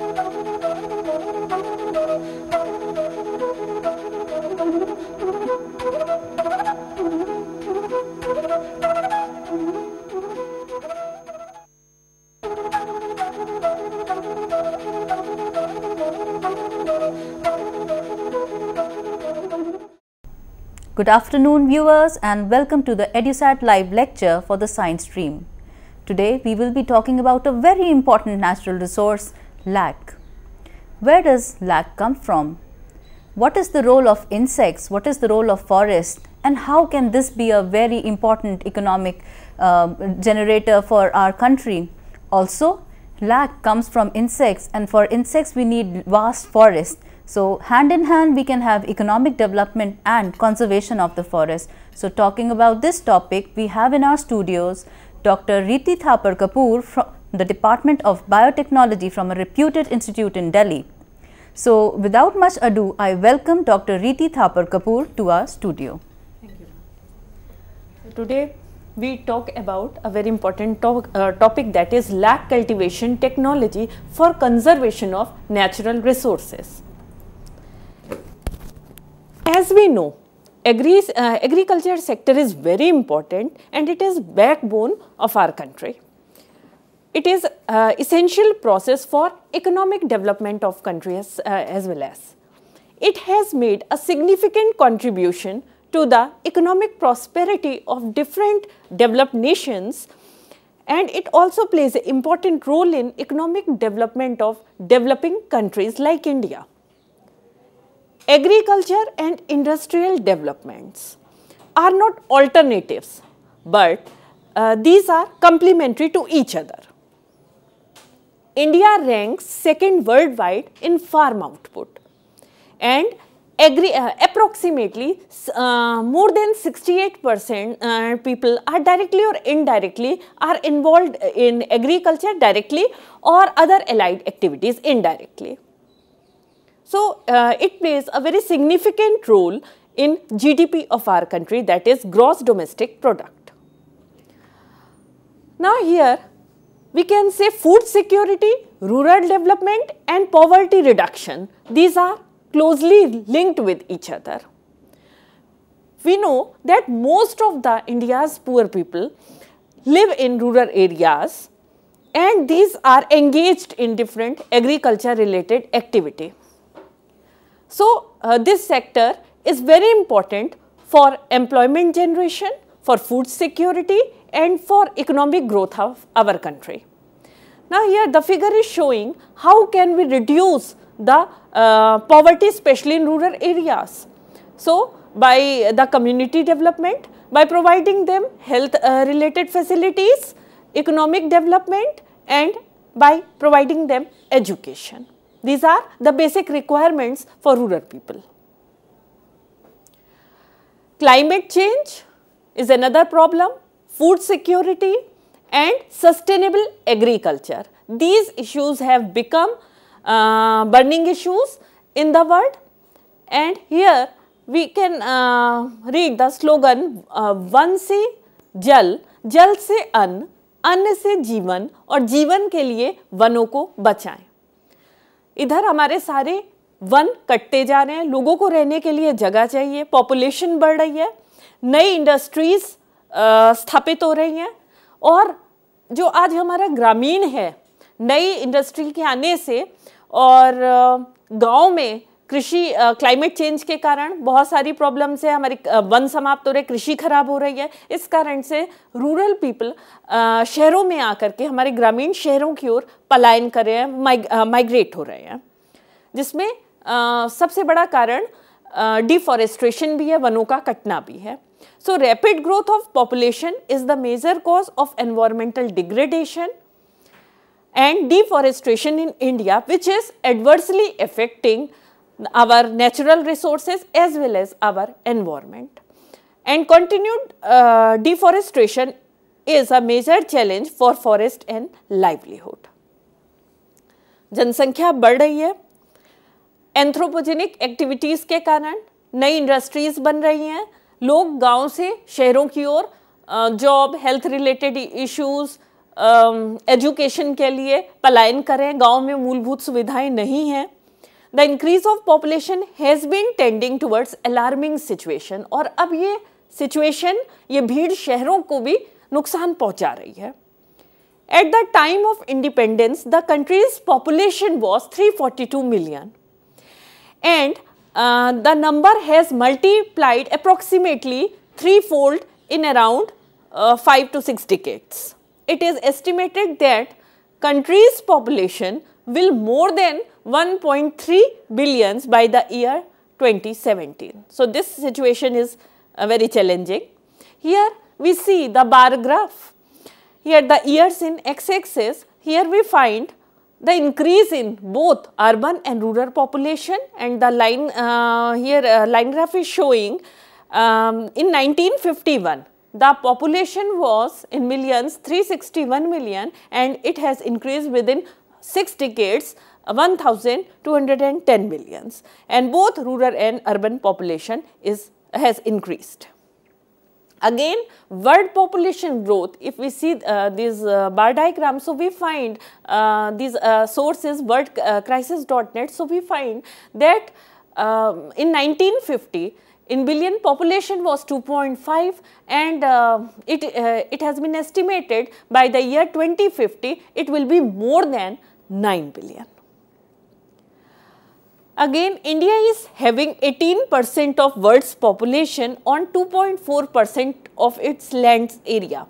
Good afternoon viewers and welcome to the EDUSAT live lecture for the science stream. Today we will be talking about a very important natural resource lack. Where does lack come from? What is the role of insects? What is the role of forest? And how can this be a very important economic uh, generator for our country? Also, lack comes from insects and for insects we need vast forests. So, hand in hand we can have economic development and conservation of the forest. So, talking about this topic, we have in our studios Dr. Riti Thapar Kapoor the Department of Biotechnology from a reputed institute in Delhi. So, without much ado, I welcome Dr. Riti Thapar Kapoor to our studio. Thank you. So today, we talk about a very important to uh, topic that is lac cultivation technology for conservation of natural resources. As we know, agri uh, agriculture sector is very important and it is backbone of our country it is uh, essential process for economic development of countries uh, as well as. It has made a significant contribution to the economic prosperity of different developed nations and it also plays an important role in economic development of developing countries like India. Agriculture and industrial developments are not alternatives, but uh, these are complementary to each other. India ranks second worldwide in farm output and Agri, uh, approximately uh, more than 68% uh, people are directly or indirectly are involved in agriculture directly or other allied activities indirectly. So, uh, it plays a very significant role in GDP of our country that is gross domestic product. Now, here we can say food security, rural development and poverty reduction. These are closely linked with each other. We know that most of the India's poor people live in rural areas and these are engaged in different agriculture related activity. So, uh, this sector is very important for employment generation for food security and for economic growth of our country. Now here the figure is showing how can we reduce the uh, poverty especially in rural areas. So by the community development, by providing them health uh, related facilities, economic development and by providing them education. These are the basic requirements for rural people. Climate change is another problem, food security and sustainable agriculture. These issues have become uh, burning issues in the world and here we can uh, read the slogan uh, one se jal, jal se ann ann se jeevan aur jeevan ke liye vanon ko bachaye इधर हमारे सारे one कटते जा रहे हैं लोगों को रहने के लिए जगह चाहिए पॉपुलेशन बढ़ रही है नई इंडस्ट्रीज स्थापित हो रही हैं और जो आज हमारा ग्रामीण है नई इंडस्ट्री के आने से और गांव में कृषि क्लाइमेट चेंज के कारण बहुत सारी प्रॉब्लम्स है हमारी वन समाप्त हो रहे कृषि खराब हो रही है इस कारण से रूरल पीपल शहरों में आकर के हमारे ग्रामीण शहरों की ओर पलायन कर रहे हैं माइग्रेट हो रहे हैं जिसमें सबसे बड़ा कारण डिफॉरेस्ट्रेशन भी है वनों का कटना भी है So rapid growth of population is the major cause of environmental degradation and deforestation in India which is adversely affecting our natural resources as well as our environment. And continued uh, deforestation is a major challenge for forest and livelihood. जनसंख्या बढ़ रही है anthropogenic activities के कारण नई industries बन रही हैं लोग गांव से शहरों की ओर job health related issues education के लिए पलायन करें गांव में मूलभूत सुविधाएं नहीं हैं the increase of population has been tending towards alarming situation और अब ये सिचुएशन ये भीड़ शहरों को भी नुकसान पहुंचा रही है at the time of independence the country's population was 342 million and Uh, the number has multiplied approximately threefold in around uh, 5 to 6 decades. It is estimated that country's population will more than 1.3 billions by the year 2017. So, this situation is uh, very challenging. Here we see the bar graph. Here the years in x axis, here we find the increase in both urban and rural population and the line uh, here uh, line graph is showing um, in 1951 the population was in millions 361 million and it has increased within 6 decades 1210 millions and both rural and urban population is has increased. Again, world population growth, if we see uh, this uh, bar diagram, so we find uh, these uh, sources, worldcrisis.net, uh, so we find that um, in 1950, in billion population was 2.5 and uh, it, uh, it has been estimated by the year 2050 it will be more than 9 billion. Again, India is having 18% of world's population on 2.4% of its land area,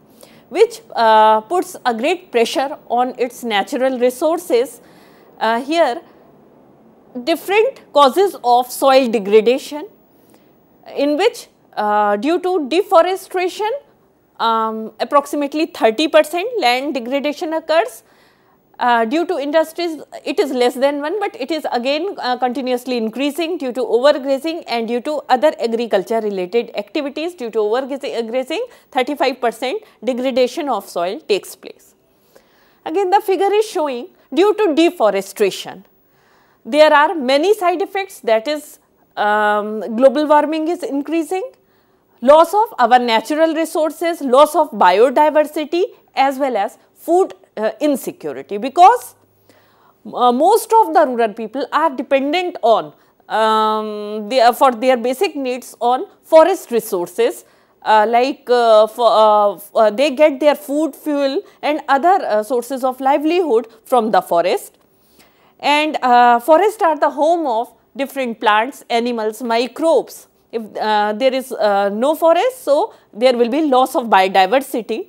which uh, puts a great pressure on its natural resources. Uh, here, different causes of soil degradation in which uh, due to deforestation, um, approximately 30 percent land degradation occurs uh, due to industries, it is less than 1, but it is again uh, continuously increasing due to overgrazing and due to other agriculture related activities due to overgrazing 35 percent degradation of soil takes place. Again the figure is showing due to deforestation, there are many side effects that is um, global warming is increasing, loss of our natural resources, loss of biodiversity as well as food uh, insecurity because uh, most of the rural people are dependent on um, they, for their basic needs on forest resources uh, like uh, for, uh, uh, they get their food, fuel and other sources of livelihood from the forest. And forests are the home of different plants, animals, microbes. If there is no forest, so there will be loss of biodiversity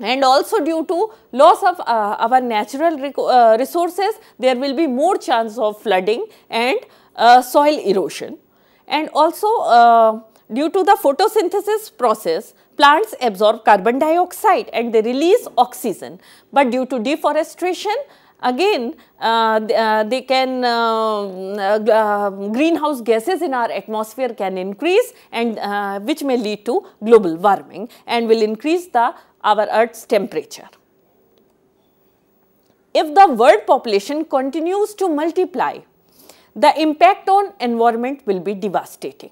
and also due to loss of uh, our natural uh, resources there will be more chance of flooding and uh, soil erosion and also uh, due to the photosynthesis process plants absorb carbon dioxide and they release oxygen but due to deforestation again uh, uh, they can uh, uh, uh, greenhouse gases in our atmosphere can increase and which may lead to global warming and will increase the our earth's temperature. If the world population continues to multiply, the impact on environment will be devastating.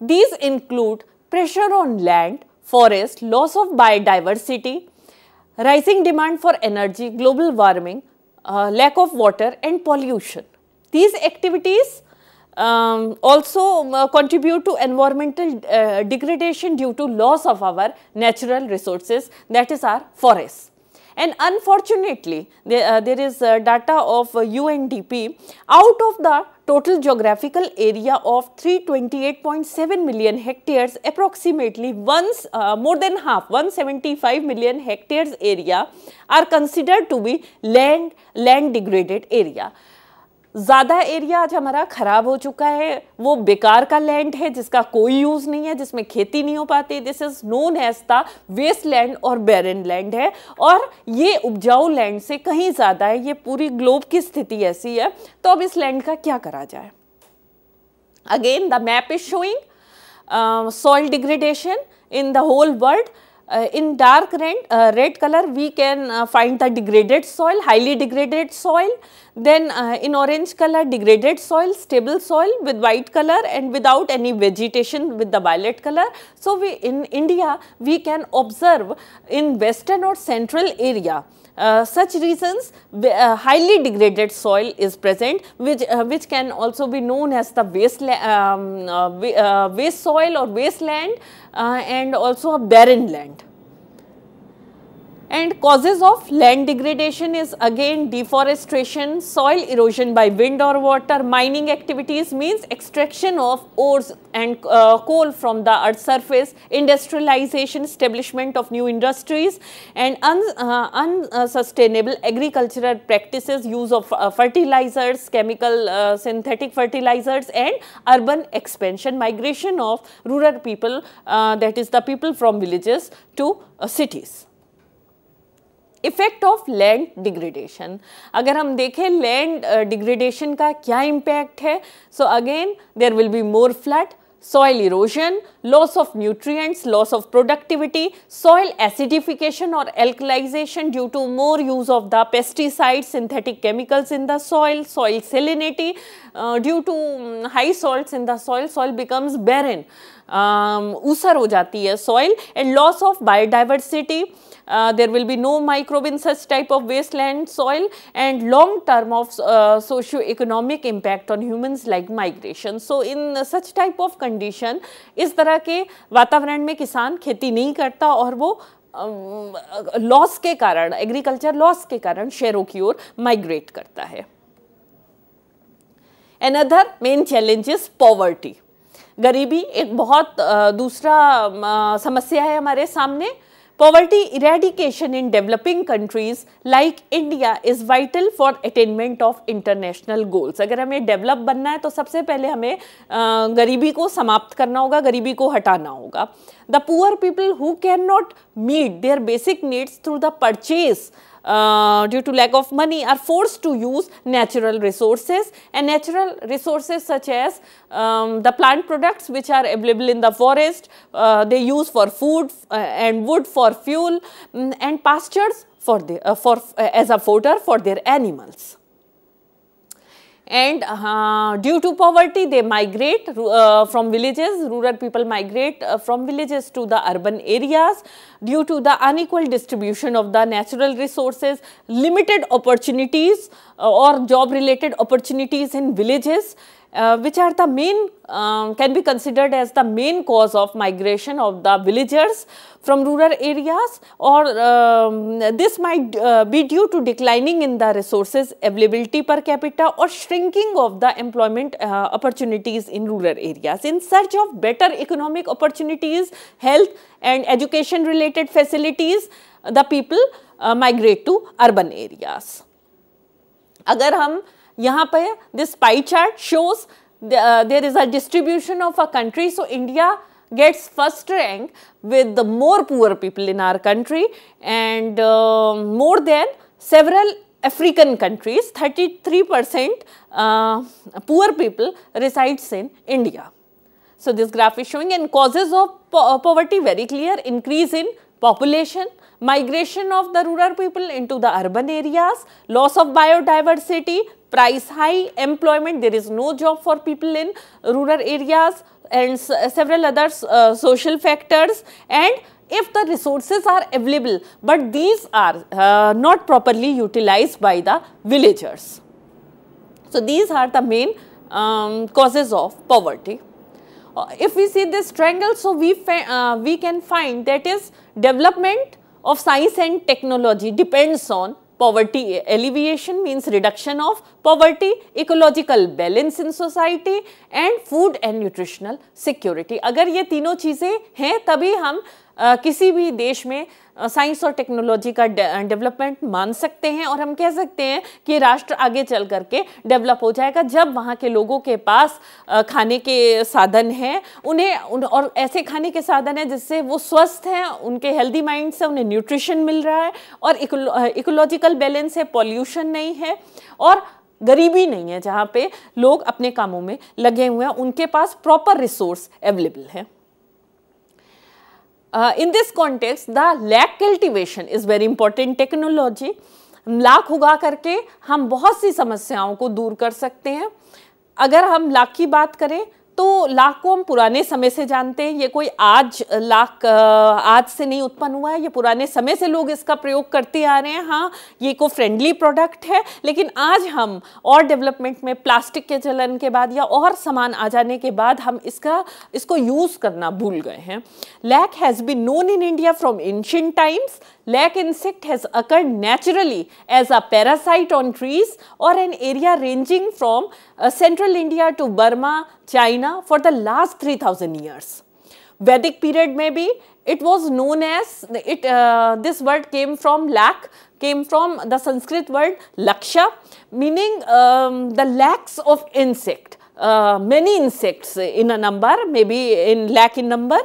These include pressure on land, forest, loss of biodiversity, rising demand for energy, global warming, uh, lack of water and pollution. These activities um, also um, uh, contribute to environmental uh, degradation due to loss of our natural resources that is our forests. And unfortunately, there, uh, there is uh, data of UNDP uh, out of the total geographical area of 328.7 million hectares approximately once uh, more than half 175 million hectares area are considered to be land land degraded area ज़्यादा area आज हमारा ख़राब हो चुका है वो बेकार का लैंड है जिसका कोई यूज़ नहीं है जिसमें खेती नहीं हो पाती this is known as the waste land और बैरन लैंड है और ये उपजाऊ लैंड से कहीं ज़्यादा है ये पूरी ग्लोब की स्थिति ऐसी है तो अब इस लैंड का क्या करा जाए again the map is showing soil degradation in the whole world Uh, in dark red, uh, red color we can uh, find the degraded soil, highly degraded soil. Then uh, in orange color degraded soil, stable soil with white color and without any vegetation with the violet color. So, we in India we can observe in western or central area uh, such reasons uh, highly degraded soil is present which, uh, which can also be known as the waste, um, uh, uh, waste soil or wasteland uh, and also a barren land. And causes of land degradation is again deforestation, soil erosion by wind or water, mining activities means extraction of ores and uh, coal from the earth surface, industrialization, establishment of new industries and un uh, unsustainable agricultural practices, use of uh, fertilizers, chemical uh, synthetic fertilizers and urban expansion, migration of rural people uh, that is the people from villages to uh, cities. Effect of land degradation अगर हम देखें land degradation uh, का क्या impact है so again there will be more flood soil erosion loss of nutrients, loss of productivity soil acidification और alkalization due to more use of the pesticide synthetic chemicals in the soil soil salinity due to high salt in the soil soil becomes barren ऊसर हो जाती है soil and loss of biodiversity there will be no microbe in such type of wasteland soil and long term of uh, socio-economic impact on humans like migration. So, in such type of condition is tarah ke vatavaran mein kisan kheti nahi karta aur wo loss के कारण agriculture loss के कारण शहरों की ओर migrate करता है another main challenge is poverty गरीबी एक बहुत दूसरा समस्या है हमारे सामने Poverty eradication in developing countries like India is vital for attainment of international goals. अगर हमें डेवलप बनना है तो सबसे पहले हमें गरीबी को समाप्त करना होगा गरीबी को हटाना होगा The poor people who cannot meet their basic needs through the purchase Uh, due to lack of money are forced to use natural resources and natural resources such as um, the plant products which are available in the forest, uh, they use for food uh, and wood for fuel um, and pastures for, the, uh, for as a fodder for their animals and uh, due to poverty they migrate uh, from villages rural people migrate uh, from villages to the urban areas due to the unequal distribution of the natural resources, limited opportunities uh, or job related opportunities in villages uh, which are the main uh, can be considered as the main cause of migration of the villagers from rural areas or um, this might uh, be due to declining in the resources availability per capita or shrinking of the employment uh, opportunities in rural areas in search of better economic opportunities health and education related facilities uh, the people uh, migrate to urban areas. अगर हम यहाँ पे this pie chart shows the, uh, there is a distribution of a country. So, India gets first rank with the more poor people in our country and uh, more than several African countries 33 percent uh, poor people resides in India. So, this graph is showing and causes of po uh, poverty very clear, increase in population, migration of the rural people into the urban areas, loss of biodiversity, price high, employment, there is no job for people in rural areas and uh, several other uh, social factors and if the resources are available but these are uh, not properly utilized by the villagers. So, these are the main um, causes of poverty. if we see this triangle, so we, uh, we can find that is development of science and technology depends on poverty alleviation means reduction of poverty, ecological balance in society and food and nutritional security. agar ye teenon cheeze hain tabhi hum आ, किसी भी देश में science और technology का development मान सकते हैं और हम कह सकते हैं कि राष्ट्र आगे चल करके डेवलप हो जाएगा जब वहाँ के लोगों के पास खाने के साधन हैं उन्हें उन, और ऐसे खाने के साधन हैं जिससे वो स्वस्थ हैं उनके हेल्दी माइंड से उन्हें न्यूट्रिशन मिल रहा है और इकोलॉजिकल बैलेंस है पॉल्यूशन नहीं है और गरीबी नहीं है जहाँ पे लोग अपने कामों में लगे हुए हैं उनके पास प्रॉपर रिसोर्स अवेलेबल है Uh, in this context, the lag cultivation is very important technology. लाख उगा करके हम बहुत सी समस्याओं को दूर कर सकते हैं अगर हम लाख की बात करें तो लाख को हम पुराने समय से जानते हैं ये कोई आज लाख आज से नहीं उत्पन्न हुआ है ये पुराने समय से लोग इसका प्रयोग करते आ रहे हैं हाँ ये इको फ्रेंडली प्रोडक्ट है लेकिन आज हम और डेवलपमेंट में प्लास्टिक के चलन के बाद या और सामान आ जाने के बाद हम इसका इसको यूज़ करना भूल गए हैं lac has been known in India from ancient times lac insect has occurred naturally as a parasite on trees और an area ranging from Uh, central India to Burma, China for the last 3000 years. Vedic period maybe it was known as it uh, this word came from lac came from the Sanskrit word laksha meaning um, the lakhs of insect uh, many insects in a number maybe in lakh in number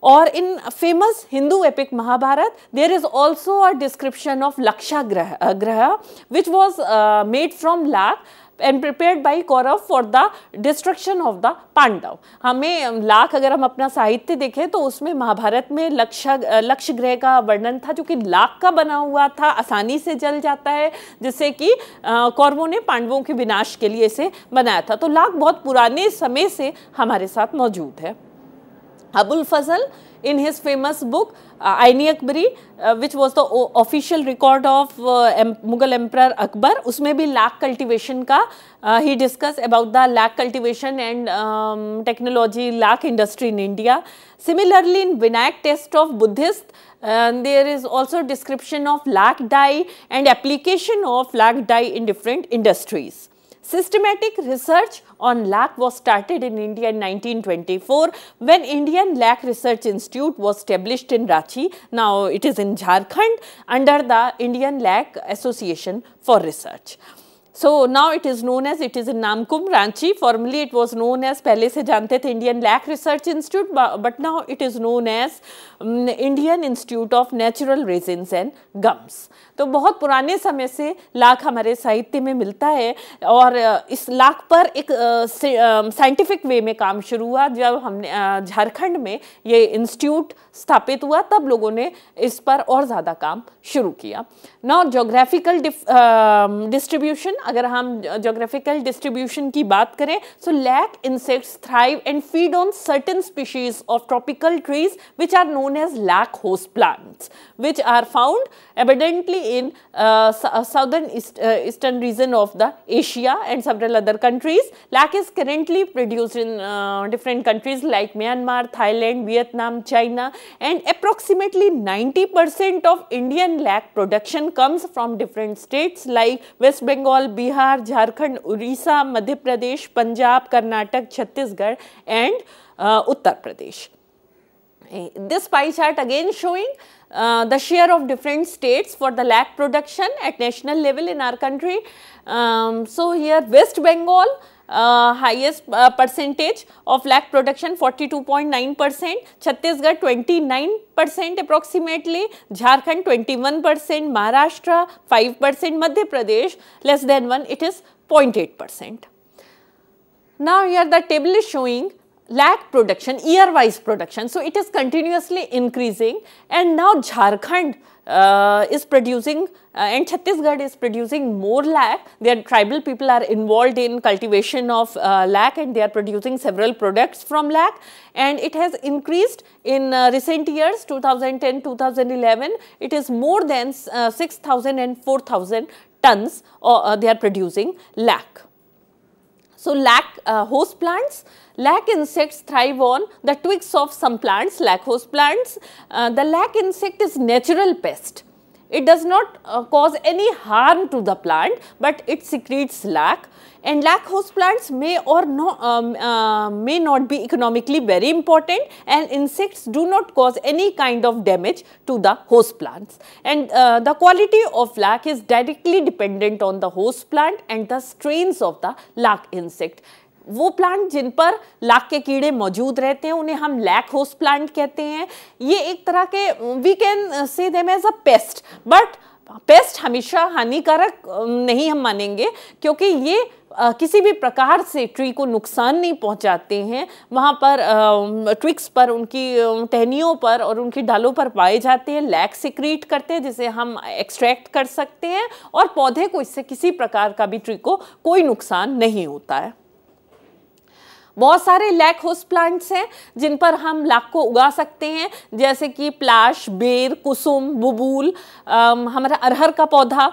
or in famous Hindu epic Mahabharat, there is also a description of Lakshagraha, uh, which was uh, made from Lak and prepared by Kaurava for the destruction of the Pandava हमें लाख अगर हम अपना साहित्य देखें तो उसमें महाभारत में लक्ष्य लक्ष्य ग्रह का वर्णन था जो कि लाख का बना हुआ था आसानी से जल जाता है जिससे कि कौरवों ने पांडवों के विनाश के लिए इसे बनाया था तो लाख बहुत पुराने समय से हमारे साथ मौजूद है Abul Fazal in his famous book Aini Akbari which was the official record of Mughal empire Akbar उसमें भी लैक कल्टिवेशन का ही discuss about the lac cultivation and technology lac industry in India similarly in Vinayak texts of Buddhist there is also description of lac dye and application of lac dye in different industries Systematic research on lac was started in India in 1924 when Indian Lac Research Institute was established in Ranchi. Now it is in Jharkhand under the Indian Lac Association for Research. So now it is known as it is in Namkum, Ranchi. Formerly it was known as पहले से जानते थे Indian Lac Research Institute, but now it is known as um, Indian Institute of Natural Resins and Gums. तो बहुत पुराने समय से लाख हमारे साहित्य में मिलता है और इस लाख पर एक साइंटिफिक वे में काम शुरू हुआ जब हमने झारखंड में ये इंस्टीट्यूट स्थापित हुआ तब लोगों ने इस पर और ज़्यादा काम शुरू किया नौ जोग्राफिकल डिस्ट्रीब्यूशन अगर हम जोग्राफिकल डिस्ट्रीब्यूशन की बात करें so lac insects thrive and feed on certain species of tropical trees which are known as lac host plants which are found abundantly in uh, uh, southern east, uh, eastern region of the Asia and several other countries. Lac is currently produced in uh, different countries like Myanmar, Thailand, Vietnam, China and approximately 90% of Indian lac production comes from different states like West Bengal, Bihar, Jharkhand, Orissa, Madhya Pradesh, Punjab, Karnataka, Chhattisgarh and uh, Uttar Pradesh. This pie chart again showing uh, the share of different states for the lac production at national level in our country. Um, so, here West Bengal uh, highest uh, percentage of lac production 42.9 percent, Chhattisgarh 29 percent approximately, Jharkhand 21 percent, Maharashtra 5 percent, Madhya Pradesh less than 1 it is 0.8 percent. Now, here the table is showing lakh production, year wise production. So, it is continuously increasing and now Jharkhand uh, is producing uh, and Chhattisgarh is producing more lakh. Their tribal people are involved in cultivation of uh, lakh and they are producing several products from lakh and it has increased in uh, recent years 2010-2011 it is more than uh, 6000 and 4000 tons uh, they are producing lakh. So lac uh, host plants, lac insects thrive on the twigs of some plants, lac host plants. Uh, the lac insect is natural pest. It does not uh, cause any harm to the plant, but it secretes lac. And lac host plants may और may not be economically very important and insects do not cause any kind of damage to the host plants and the quality of lac is directly dependent on the host plant and the strains of the lac insect वो plant जिन पर लाख के कीड़े मौजूद रहते हैं उन्हें हम लैक होस प्लांट कहते हैं ये एक तरह के we can say them as a pest but pest हमेशा हानिकारक नहीं हम मानेंगे क्योंकि ये किसी भी प्रकार से ट्री को नुकसान नहीं पहुंचाते हैं वहाँ पर ट्विक्स पर उनकी टहनियों पर और उनकी डालों पर पाए जाते हैं लैक सिक्रीट करते हैं जिसे हम एक्सट्रैक्ट कर सकते हैं और पौधे को इससे किसी प्रकार का भी ट्री को कोई नुकसान नहीं होता है बहुत सारे लैक होस प्लांट्स हैं जिन पर हम लाख को उगा सकते हैं जैसे कि प्लाश बेर कुसुम बुबूल हमारा अरहर का पौधा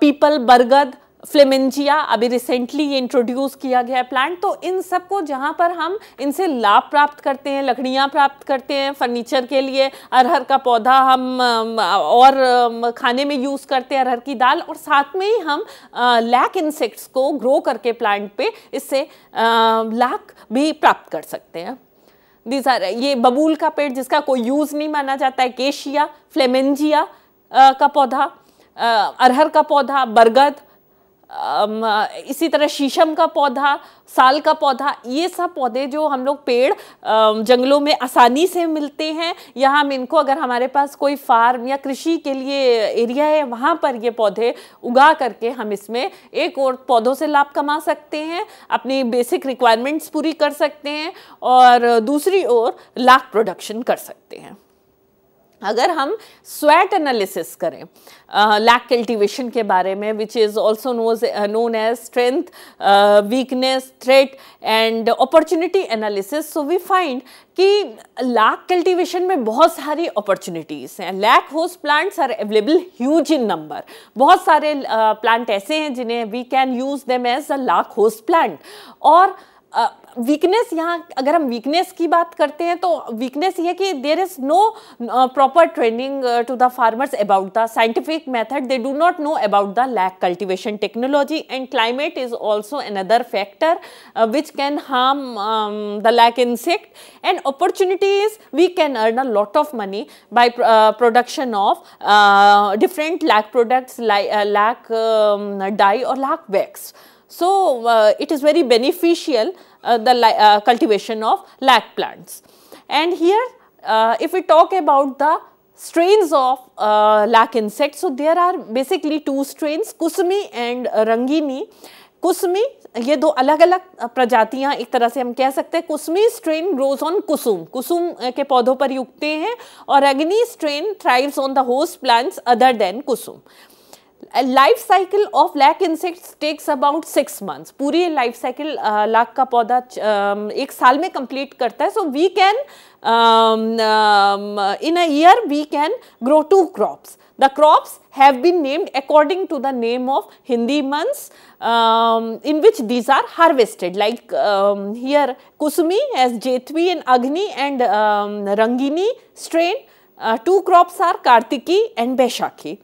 पीपल बरगद फ्लेमेंजिया अभी रिसेंटली ये इंट्रोड्यूस किया गया है प्लांट तो इन सब को जहाँ पर हम इनसे लाभ प्राप्त करते हैं लकड़ियाँ प्राप्त करते हैं फर्नीचर के लिए अरहर का पौधा हम और खाने में यूज़ करते हैं अरहर की दाल और साथ में ही हम लैक इंसेक्ट्स को ग्रो करके प्लांट पे इससे लाख भी प्राप्त कर सकते हैं दीज आर ये बबूल का पेड़ जिसका कोई यूज़ नहीं माना जाता है केशिया फ्लेमेंजिया का पौधा अरहर का पौधा बरगद इसी तरह शीशम का पौधा साल का पौधा ये सब पौधे जो हम लोग पेड़ जंगलों में आसानी से मिलते हैं या हम इनको अगर हमारे पास कोई फार्म या कृषि के लिए एरिया है वहाँ पर ये पौधे उगा करके हम इसमें एक और पौधों से लाभ कमा सकते हैं अपनी बेसिक रिक्वायरमेंट्स पूरी कर सकते हैं और दूसरी ओर लाख प्रोडक्शन कर सकते हैं अगर हम स्वेट एनालिसिस करें लैक uh, कल्टिवेशन के बारे में which is also knows known as strength weakness threat and opportunity analysis so we find कि लैक कल्टिवेशन में बहुत सारी अपॉर्चुनिटीज़ हैं lac host plants are available huge in number बहुत सारे प्लांट uh, ऐसे हैं जिन्हें we can use them as a lac host plant और uh, वीकनेस यहाँ अगर हम वीकनेस की बात करते हैं तो वीकनेस ये कि there is no proper training to the farmers about the scientific method they do not know about the lac cultivation technology and climate is also another factor which can harm the lac insect and opportunities we can earn a lot of money by production of different lac products lac dye और lac wax So, uh, it is very beneficial uh, the uh, cultivation of lac plants. And here uh, if we talk about the strains of uh, lac insects, so there are basically two strains Kusmi and Rangini. Kusmi ये दो अलग अलग प्रजातियाँ एक तरह से हम कह सकते हैं Kusmi strain grows on Kusum Kusum के पौधों पर युगते हैं और अग्नि strain thrives on the host plants other than Kusum life cycle of lac insects takes about six months पूरी लाइफ साइकिल लाख का पौधा एक साल में complete karta है so we can in a year we can grow two crops. the crops have been named according to the name of Hindi months um, in which these are harvested like um, here Kusumi as Jethwi and Agni and um, Rangini strain. Uh, two crops are Kartiki and Baishakhi.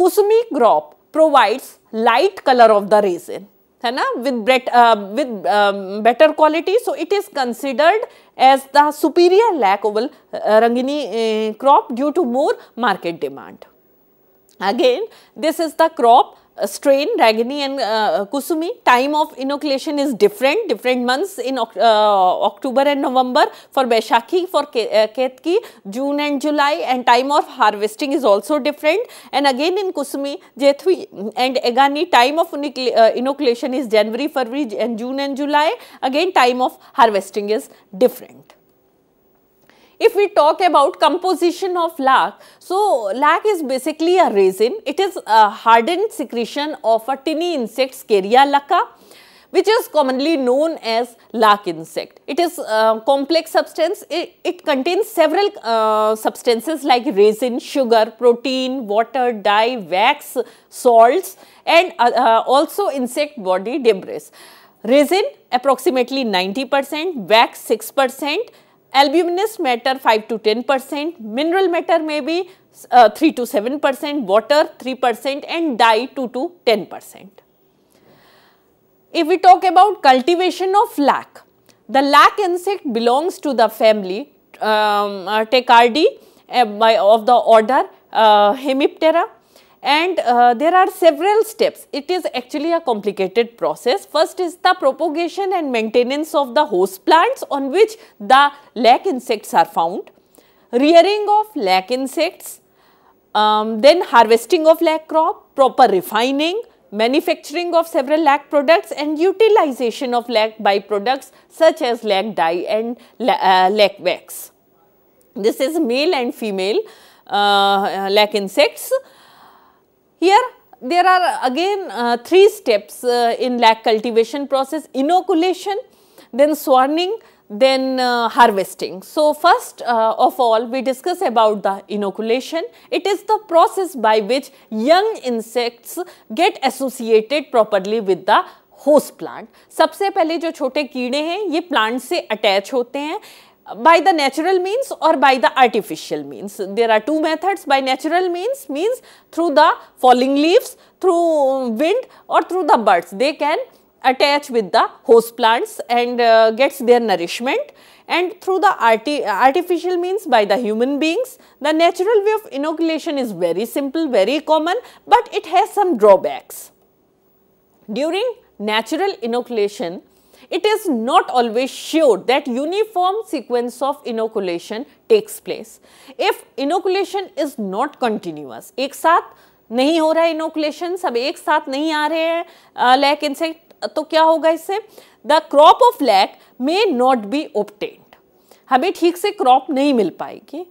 Kusmi crop provides light color of the raisin hai na? with, uh, with um, better quality. So, it is considered as the superior lac oval uh, rangini uh, crop due to more market demand. Again, this is the crop strain Ragini and uh, Kusumi time of inoculation is different different months in uh, October and November for Baishakhi for uh, Ketki June and July and time of harvesting is also different and again in Kusumi Jethwi and Egani time of uh, inoculation is January February and June and July again time of harvesting is different if we talk about composition of lac, so lac is basically a resin. It is a hardened secretion of a tiny insect Scaria lacca, which is commonly known as lac insect. It is a uh, complex substance. It, it contains several uh, substances like resin, sugar, protein, water, dye, wax, salts and uh, uh, also insect body debris. Resin approximately 90 percent, wax 6 percent Albuminous matter 5 to 10 percent, mineral matter may be uh, 3 to 7 percent, water 3 percent and dye 2 to 10 percent. If we talk about cultivation of lac, the lac insect belongs to the family um, uh, uh, of the order Hemiptera and uh, there are several steps. It is actually a complicated process. First is the propagation and maintenance of the host plants on which the lac insects are found, rearing of lac insects, um, then harvesting of lac crop, proper refining, manufacturing of several lac products and utilization of lac byproducts such as lac dye and uh, lac wax. This is male and female uh, uh lac insects. Here there are again uh, three steps uh, in lac cultivation process inoculation then swarming, then uh, harvesting. So, first uh, of all we discuss about the inoculation. It is the process by which young insects get associated properly with the host plant. सबसे पहले जो छोटे कीड़े हैं ये plant से attach होते हैं by the natural means or by the artificial means. There are two methods by natural means means through the falling leaves, through wind or through the birds. They can attach with the host plants and uh, gets their nourishment and through the arti artificial means by the human beings. The natural way of inoculation is very simple, very common, but it has some drawbacks. During natural inoculation, it is not always sure that uniform sequence of inoculation takes place. If inoculation is not continuous, एक साथ नहीं हो रहा inoculation inoculation सब एक साथ नहीं आ रहे हैं लैक इंसेक्ट तो क्या होगा इससे The crop of lack may not be obtained. हमें ठीक से crop नहीं मिल पाएगी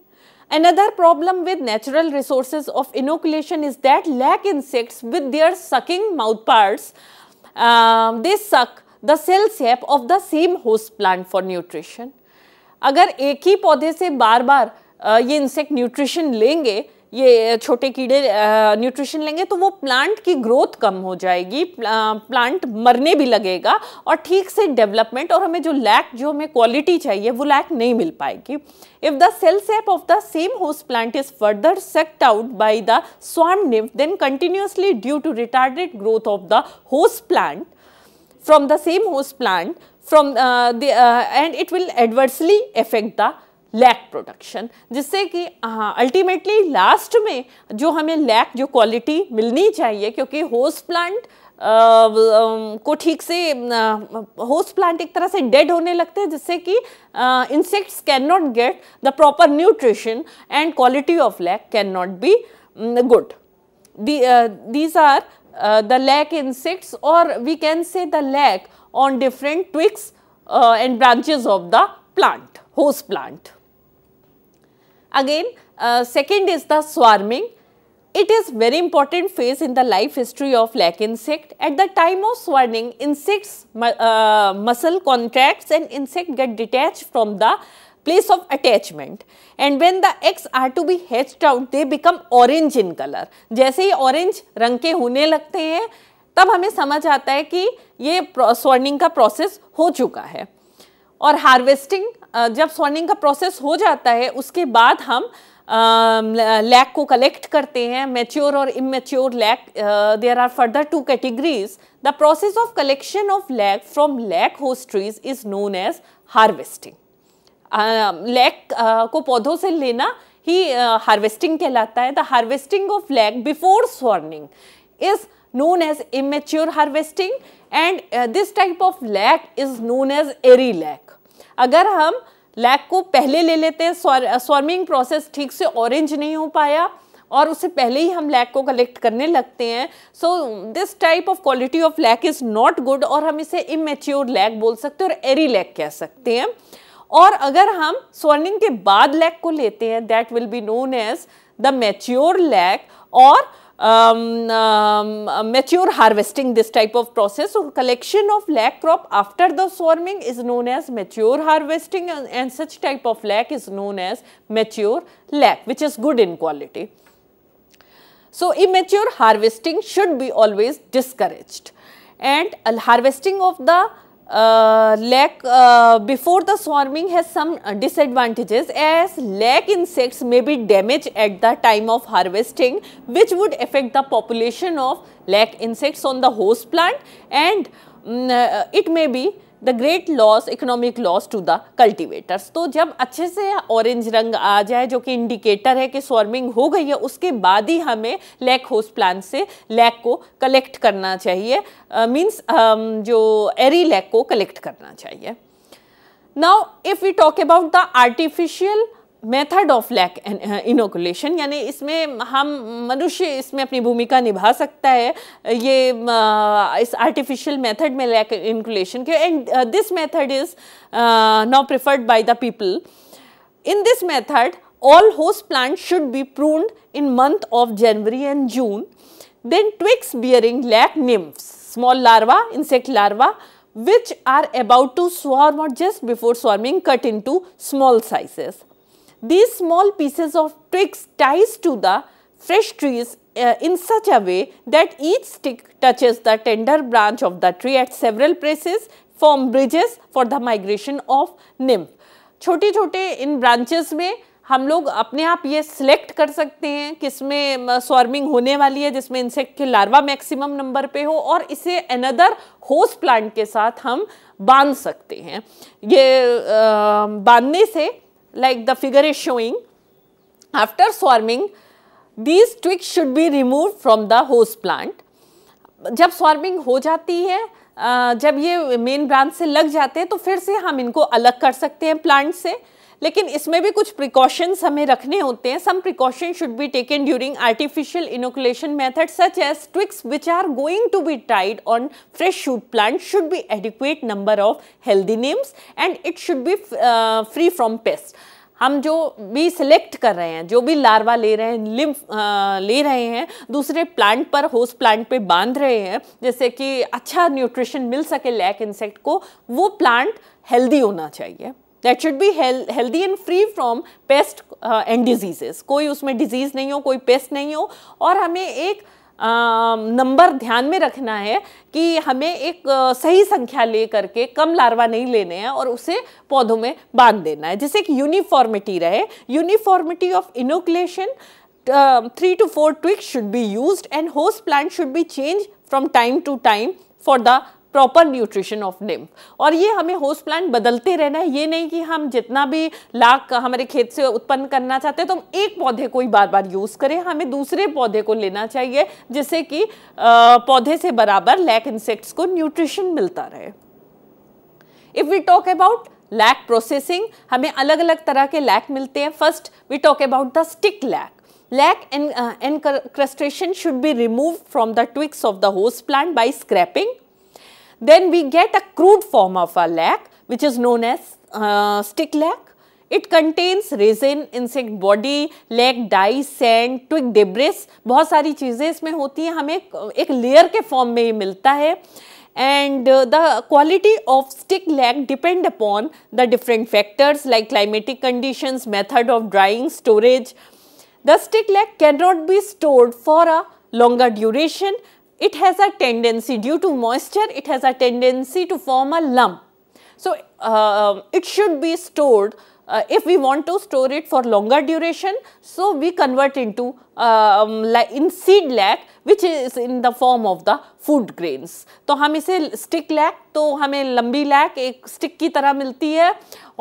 Another problem with natural resources of inoculation is that lac insects with their sucking mouthparts, um, they suck the cell sap of the same host plant for nutrition अगर एक ही पौधे से बार बार ये इंसेक्ट न्यूट्रिशन लेंगे ये छोटे कीड़े न्यूट्रिशन लेंगे तो वो प्लांट की ग्रोथ कम हो जाएगी प्लांट मरने भी लगेगा और ठीक से डेवलपमेंट और हमें जो लैक जो हमें क्वालिटी चाहिए वो लैक नहीं मिल पाएगी if the cell sap of the same host plant is further sucked out by the स्वान निव then continuously due to retarded growth of the host plant from the same host plant from uh, the uh, and it will adversely affect the lac production जिससे कि ultimately हाँ, last में जो हमें lack जो quality मिलनी चाहिए क्योंकि होस्ट प्लांट uh, um, को ठीक से होस्ट uh, प्लांट एक तरह से डेड होने लगते हैं जिससे कि insects can not get the proper nutrition and quality of lac can not be good these are Uh, the lac insects or we can say the lac on different twigs uh, and branches of the plant, host plant. Again, uh, second is the swarming. It is very important phase in the life history of lac insect. At the time of swarming, insects uh, muscle contracts and insect get detached from the place of attachment and when the eggs are to be hatched out they become orange in color जैसे ही orange रंग के होने लगते हैं तब हमें समझ आता है कि ये स्वर्णिंग का प्रोसेस हो चुका है और हार्वेस्टिंग जब स्वर्णिंग का प्रोसेस हो जाता है उसके बाद हम लैक को कलेक्ट करते हैं मैच्योर और immature lac there are further two categories the process of collection of lac from lac host trees is known as harvesting lac को पौधों से लेना ही हार्वेस्टिंग कहलाता है the harvesting of lac before swarming is known as immature harvesting and this type of lac is known as ari lac अगर हम lack को पहले ले लेते हैं स्वर्मिंग प्रोसेस ठीक से ऑरेंज नहीं हो पाया और उससे पहले ही हम लैक को कलेक्ट करने लगते हैं so this type of quality of lac is not good और हम इसे इमेच्योर लैक बोल सकते हैं और एरी लैक कह सकते हैं और अगर हम स्वर्णिम के बाद लैग को लेते हैं that will be known as the mature lac और mature harvesting this type of process और collection of lac crop after the swarming is known as mature harvesting and such type of lac is known as mature lac which is good in quality so immature harvesting should be always discouraged and harvesting of the uh, lack uh, before the swarming has some disadvantages as lack insects may be damaged at the time of harvesting which would affect the population of lack insects on the host plant and um, uh, it may be the great loss economic loss to the cultivators तो जब अच्छे से orange रंग आ जाए जो कि indicator है कि स्वार्मिंग हो गई है उसके बाद ही हमें लैक होस्ट प्लान से लैक को कलेक्ट करना चाहिए मीन्स uh, um, जो एरी लैक को कलेक्ट करना चाहिए now if we talk about the artificial method of lac inoculation यानी इसमें हम मनुष्य इसमें अपनी भूमिका निभा सकता है ये इस आर्टिफिशियल मेथड में लैक इनकुलेशन के and this method is now preferred by the people in this method all host plant should be pruned in month of January and June then twigs bearing lac nymph small larva insect larva which are about to swarm और just before swarming cut in to small sizes These small pieces of twigs ties to the fresh trees uh, in such a way that each stick touches the tender branch of the tree at several places form bridges for the migration of nymph. छोटे छोटे इन branches में हम लोग अपने आप ये select कर सकते हैं किसमें स्वार्मिंग होने वाली है जिसमें इंसेक्ट के लार्वा मैक्सिमम नंबर पे हो और इसे अनदर होस्ट प्लांट के साथ हम बांध सकते हैं ये बांधने से like the figure is showing, after swarming, these twigs should be removed from the host plant. जब swarming हो जाती है जब ये main branch से लग जाते हैं तो फिर से हम इनको अलग कर सकते हैं plant से लेकिन इसमें भी कुछ प्रिकॉशंस हमें रखने होते हैं some precaution should be taken during artificial inoculation method such as twigs which are going to be tied on fresh shoot plant should be adequate number of healthy names and it should be free from pest हम जो भी select कर रहे हैं जो भी larva ले रहे हैं लिम uh, ले रहे हैं दूसरे प्लांट पर होस्ट प्लांट पे बांध रहे हैं जैसे कि अच्छा न्यूट्रिशन मिल सके लैक इंसेक्ट को वो प्लांट हेल्दी होना चाहिए that should be healthy and free from pest and diseases कोई उसमें डिजीज़ नहीं हो कोई पेस्ट नहीं हो और हमें एक नंबर um, uh, ध्यान में रखना है कि हमें एक uh, सही संख्या ले करके कम लार्वा नहीं लेने हैं और उसे पौधों में बांध देना है जिससे कि यूनिफॉर्मिटी रहे uniformity of inoculation three to four twigs should be used and host plant should be change from time to time for the proper nutrition of nymph और ये हमें होस्ट प्लांट बदलते रहना है ये नहीं कि हम जितना भी लाख हमारे खेत से उत्पन्न करना चाहते हैं तो हम एक पौधे को ही बार बार यूज़ करें हमें दूसरे पौधे को लेना चाहिए जिससे कि पौधे से बराबर लैक इंसेक्ट्स को न्यूट्रिशन मिलता रहे if we talk about lac processing हमें अलग अलग तरह के लैक मिलते हैं first we talk about the stick lac lac and uh, encrustation should be removed from the twigs of the host plant by then we get a crude form of a lac which is known as uh, stick lac. It contains resin, insect body, lac dye, sand, twig debris, बहुत सारी चीज़ें इसमें होती हैं हमें एक layer के form में ये मिलता है and uh, the quality of stick lac depend upon the different factors like climatic conditions, method of drying, storage. The stick lac cannot be stored for a longer duration it has a tendency due to moisture it has a tendency to form a lump. So, uh, it should be stored uh, if we want to store it for longer duration. So, we convert into um, in seed lac which is in the form of the food grains तो हम इसे stick lack तो हमें लंबी lack एक stick की तरह मिलती है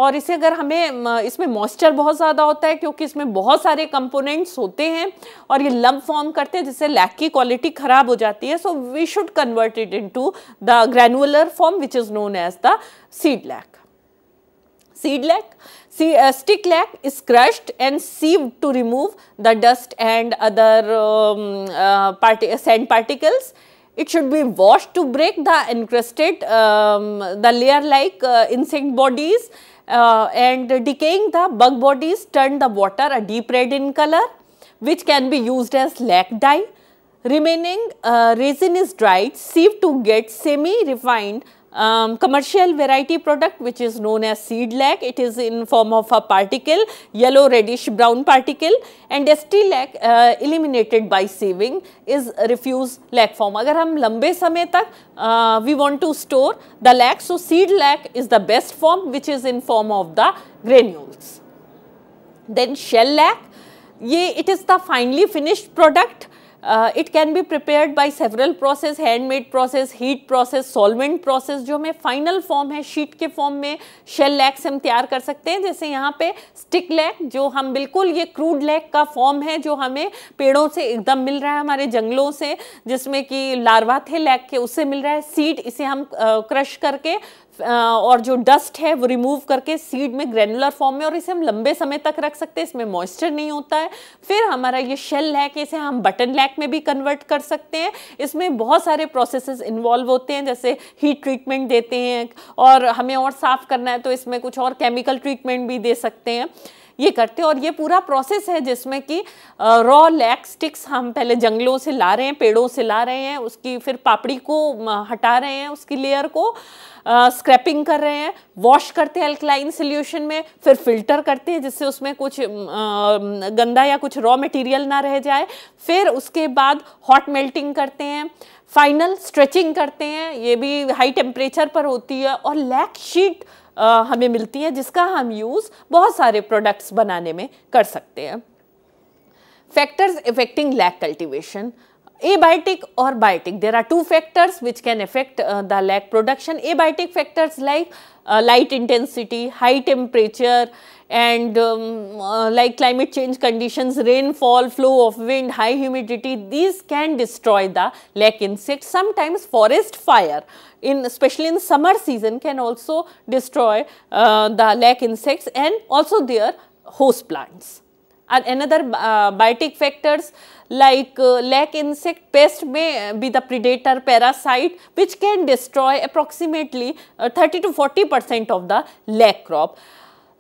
और इसे अगर हमें इसमें मॉइस्चर बहुत ज़्यादा होता है क्योंकि इसमें बहुत सारे कंपोनेंट्स होते हैं और ये लम्ब फॉर्म करते हैं जिससे लैक की क्वालिटी ख़राब हो जाती है so we should convert it in to the granular form which is known as the seed lac seed lac See, stick lac is crushed and sieved to remove the dust and other um, uh, part sand particles. It should be washed to break the encrusted, um, the layer like uh, insect bodies uh, and decaying the bug bodies turn the water a deep red in color which can be used as lac dye. Remaining uh, resin is dried, sieved to get semi-refined um, commercial variety product which is known as seed lac. It is in form of a particle, yellow reddish brown particle and ST lac uh, eliminated by saving is refuse lac form. अगर हम लंबे uh, we want to store the lac. So, seed lac is the best form which is in form of the granules. Then shell lac, it is the finely finished product uh, it can be prepared by several process handmade process heat process solvent process जो हमें final form है sheet के form में shell lacs हम तैयार कर सकते हैं जैसे यहाँ पे stick lac जो हम बिल्कुल ये crude lac का form है जो हमें पेड़ों से एकदम मिल रहा है हमारे जंगलों से जिसमें कि लार्वा थे लैक के उससे मिल रहा है सीड इसे हम क्रश करके और जो डस्ट है वो रिमूव करके सीड में ग्रेनुलर फॉर्म में और इसे हम लंबे समय तक रख सकते हैं इसमें मॉइस्चर नहीं होता है फिर हमारा ये शेल है कि इसे हम बटन लैक में भी कन्वर्ट कर सकते हैं इसमें बहुत सारे प्रोसेसेस इन्वॉल्व होते हैं जैसे हीट ट्रीटमेंट देते हैं और हमें और साफ़ करना है तो इसमें कुछ और केमिकल ट्रीटमेंट भी दे सकते हैं ये करते हैं और ये पूरा प्रोसेस है जिसमें कि रॉ लैक स्टिक्स हम पहले जंगलों से ला रहे हैं पेड़ों से ला रहे हैं उसकी फिर पापड़ी को हटा रहे हैं उसकी लेयर को स्क्रैपिंग कर रहे हैं वॉश करते हैं अल्कलाइन सोल्यूशन में फिर फिल्टर करते हैं जिससे उसमें कुछ आ, गंदा या कुछ रॉ मटेरियल ना रह जाए फिर उसके बाद हॉट मेल्टिंग करते हैं फाइनल स्ट्रेचिंग करते हैं ये भी हाई टेम्परेचर पर होती है और लैक शीट हमें मिलती है जिसका हम यूज़ बहुत सारे प्रोडक्ट्स बनाने में कर सकते हैं factors affecting lac cultivation abiotic or biotic there are two factors which can affect uh, the lag production abiotic factors like uh, light intensity high temperature and um, uh, like climate change conditions rainfall flow of wind high humidity these can destroy the lag insects. sometimes forest fire in especially in summer season can also destroy uh, the lag insects and also their host plants and another uh, biotic factors like uh, insect pest may uh, be the predator parasite which can destroy approximately uh, 30 to 40 percent of the leg crop.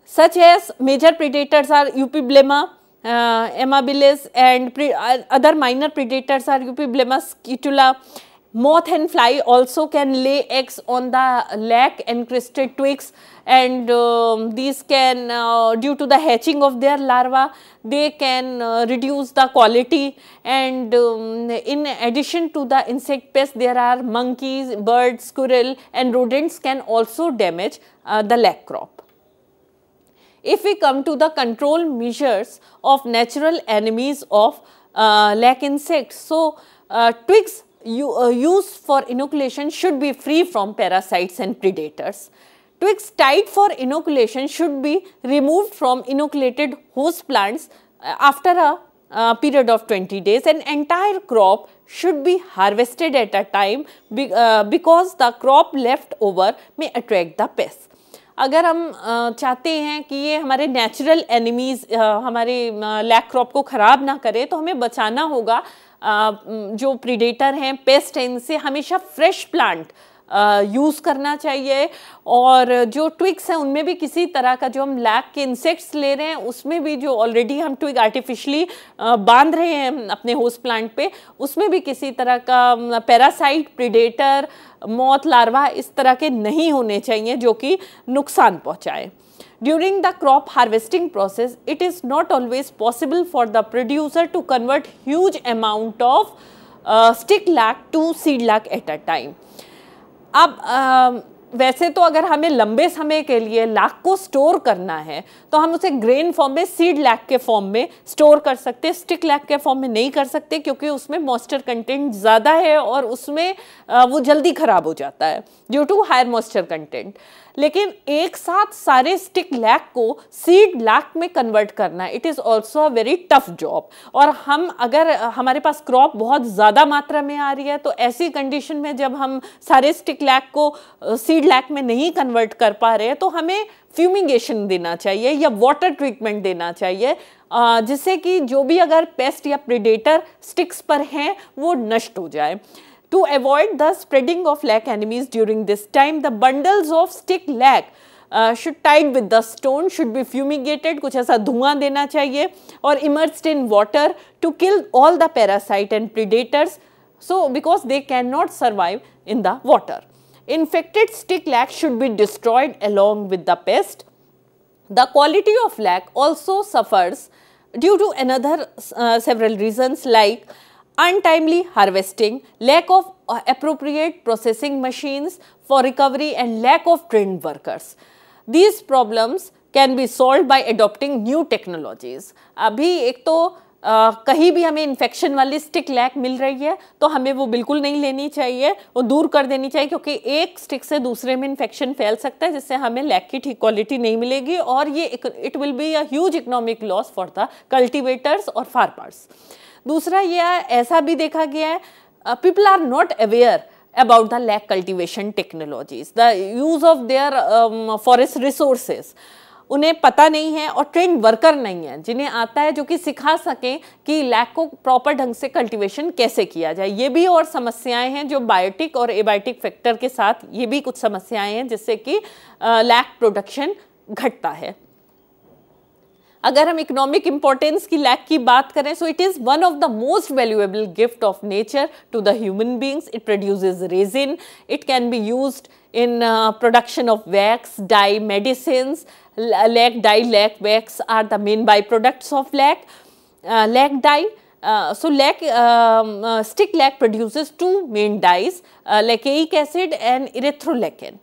Such as major predators are Eupiblema, uh, amabilis and pre, uh, other minor predators are Eupiblema scutula Moth and fly also can lay eggs on the lac and crested twigs and um, these can uh, due to the hatching of their larva, they can uh, reduce the quality and um, in addition to the insect pests there are monkeys, birds, squirrel and rodents can also damage uh, the lac crop. If we come to the control measures of natural enemies of uh, lac insects, so uh, twigs use for inoculation should be free from parasites and predators. Twigs tied for inoculation should be removed from inoculated host plants after a uh, period of 20 days. An entire crop should be harvested at a time be, uh, because the crop left over may attract the pests. अगर हम चाहते हैं कि ये हमारे natural enemies हमारे lac crop को ख़राब ना करे तो हमें बचाना होगा जो प्रीडेटर हैं पेस्ट हैं इनसे हमेशा फ्रेश प्लांट यूज़ करना चाहिए और जो ट्विक्स हैं उनमें भी किसी तरह का जो हम लैक के इंसेक्ट्स ले रहे हैं उसमें भी जो ऑलरेडी हम ट्विक आर्टिफिशली बांध रहे हैं अपने होस्ट प्लांट पे उसमें भी किसी तरह का पैरासाइट प्रिडेटर मौत लार्वा इस तरह के नहीं होने चाहिए जो कि नुकसान पहुँचाए During the crop harvesting process, it is not always possible for the producer to convert huge amount of uh, stick lac to seed lac at a time. अब uh, वैसे तो अगर हमें लंबे समय के लिए लाख को स्टोर करना है तो हम उसे ग्रेन फॉर्म में सीड लैक के फॉर्म में स्टोर कर सकते हैं स्टिक लैक के फॉर्म में नहीं कर सकते क्योंकि उसमें मॉइस्चर कंटेंट ज़्यादा है और उसमें uh, वो जल्दी ख़राब हो जाता है due to higher moisture content लेकिन एक साथ सारे स्टिक लैक को सीड लैक में कन्वर्ट करना it is also a very tough job और हम अगर हमारे पास क्रॉप बहुत ज़्यादा मात्रा में आ रही है तो ऐसी कंडीशन में जब हम सारे स्टिक लैक को सीड लैक में नहीं कन्वर्ट कर पा रहे हैं तो हमें फ्यूमिगेशन देना चाहिए या वाटर ट्रीटमेंट देना चाहिए जिससे कि जो भी अगर पेस्ट या प्रिडेटर स्टिक्स पर हैं वो नष्ट हो जाए To avoid the spreading of lac enemies during this time, the bundles of stick lac uh, should tied with the stone should be fumigated कुछ ऐसा धुआं देना चाहिए और immersed in water to kill all the parasite and predators so because they cannot survive in the water. Infected stick lac should be destroyed along with the pest. The quality of lac also suffers due to another uh, several reasons like untimely harvesting, lack of appropriate processing machines for recovery and lack of trained workers. These problems can be solved by adopting new technologies. अभी एक तो Uh, कहीं भी हमें infection वाली stick lack मिल रही है तो हमें वो बिल्कुल नहीं लेनी चाहिए वो दूर कर देनी चाहिए क्योंकि एक स्टिक से दूसरे में इन्फेक्शन फैल सकता है जिससे हमें लैक की ठीक क्वालिटी नहीं मिलेगी और ये it will be a huge economic loss for the cultivators और फार्मर्स दूसरा यह ऐसा भी देखा गया है people are not aware about the lac cultivation technologies the use of their forest resources उन्हें पता नहीं है और ट्रेन वर्कर नहीं है जिन्हें आता है जो कि सिखा सकें कि लैक को प्रॉपर ढंग से कल्टीवेशन कैसे किया जाए ये भी और समस्याएं हैं जो बायोटिक और एबायोटिक फैक्टर के साथ ये भी कुछ समस्याएं हैं जिससे कि लैक uh, प्रोडक्शन घटता है अगर हम इकोनॉमिक इंपॉर्टेंस की लैक की बात करें so it is one of the most valuable gift of nature to the human beings It produce resin it can be use in uh, production of wax, dye, medicines. Lac, dye, lac, wax are the main byproducts of lac. Uh, lac dye. Uh, so, lac, um, stick lac produces two main dyes, lac acid and erythrolacquin,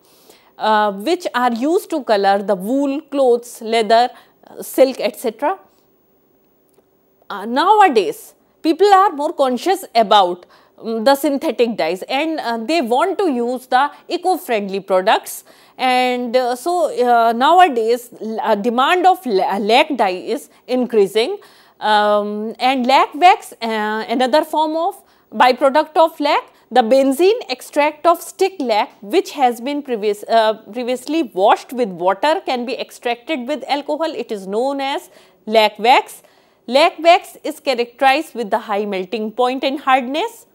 which are used to color the wool, clothes, leather, silk etc. Uh, nowadays people are more conscious about um, the synthetic dyes and uh, they want to use the eco-friendly products and uh, so uh, nowadays uh, demand of uh, lac dye is increasing um, and lac wax another form of byproduct of lac the benzene extract of stick lac which has been previous, uh, previously washed with water can be extracted with alcohol. It is known as lac wax. Lac wax is characterized with the high melting point and hardness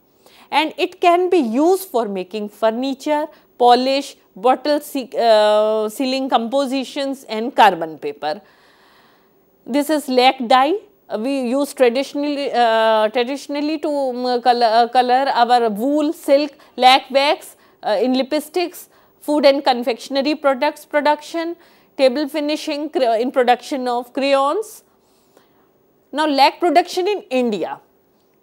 and it can be used for making furniture, polish, bottle uh, sealing compositions and carbon paper. This is lac dye we use traditionally uh, traditionally to um, color, uh, color, our wool, silk, lac wax uh, in lipsticks, food and confectionery products production, table finishing in production of crayons. Now lac production in India.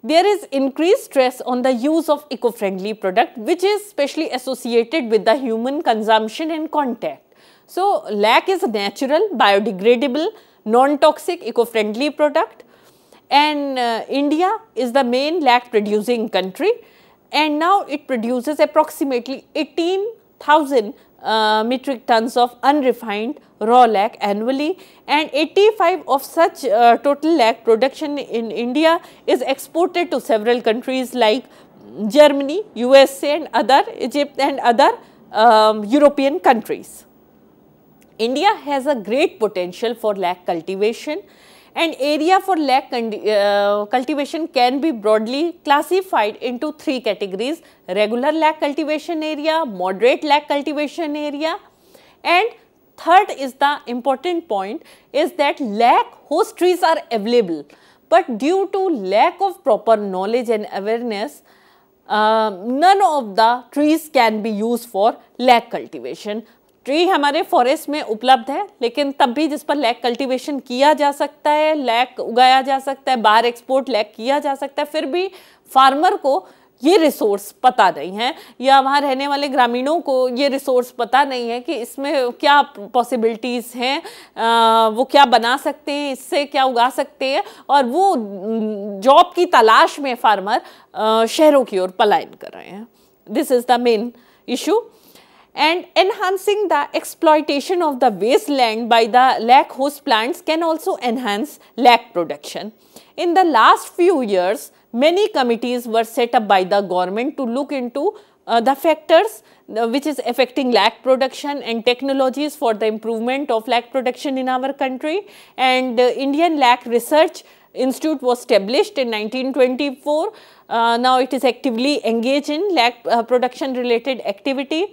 There is increased stress on the use of eco-friendly product which is specially associated with the human consumption and contact. So lac is natural, biodegradable non-toxic eco-friendly product and uh, India is the main lac producing country and now it produces approximately 18,000 uh, metric tons of unrefined raw lac annually and 85 of such uh, total lac production in India is exported to several countries like Germany, USA and other Egypt and other um, European countries. India has a great potential for lac cultivation and area for lac uh, cultivation can be broadly classified into three categories regular lac cultivation area, moderate lac cultivation area and third is the important point is that lac host trees are available but due to lack of proper knowledge and awareness uh, none of the trees can be used for lac cultivation tree हमारे forest में उपलब्ध है लेकिन तब भी जिस पर lack cultivation किया जा सकता है लैक उगाया जा सकता है बाहर एक्सपोर्ट लैक किया जा सकता है फिर भी फार्मर को ये रिसोर्स पता नहीं है या वहाँ रहने वाले ग्रामीणों को ये रिसोर्स पता नहीं है कि इसमें क्या पॉसिबिलिटीज़ हैं वो क्या बना सकते हैं इससे क्या उगा सकते हैं और वो जॉब की तलाश में फार्मर शहरों की ओर पलायन कर रहे हैं this is the main issue and enhancing the exploitation of the wasteland by the lac host plants can also enhance lac production. In the last few years, many committees were set up by the government to look into uh, the factors uh, which is affecting lac production and technologies for the improvement of lac production in our country and uh, Indian Lac Research Institute was established in 1924. Uh, now it is actively engaged in lac uh, production related activity.